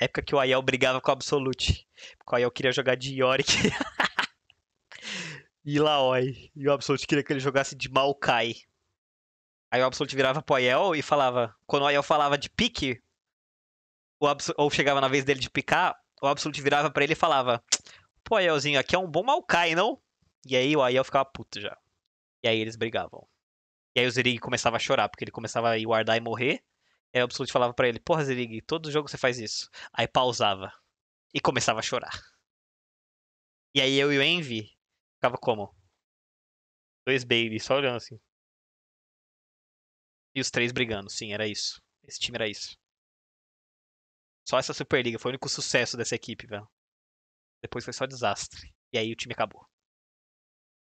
Época que o Aiel brigava com o Absolute. Porque o Aiel queria jogar de Yorick e Laoi. E o Absolute queria que ele jogasse de Maokai. Aí o Absolute virava pro Aiel e falava. Quando o Aiel falava de pique, ou chegava na vez dele de picar, o Absolute virava para ele e falava: Pô, Aielzinho, aqui é um bom Maokai, não? E aí o Aiel ficava puto já. E aí eles brigavam. E aí o Zirig começava a chorar, porque ele começava a guardar e morrer. Aí o Absolute falava para ele, porra, Zelig, todo jogo você faz isso. Aí pausava e começava a chorar. E aí eu e o Envy ficava como? Dois babies só olhando assim. E os três brigando, sim, era isso. Esse time era isso. Só essa Superliga foi o único sucesso dessa equipe, velho. Depois foi só desastre. E aí o time acabou.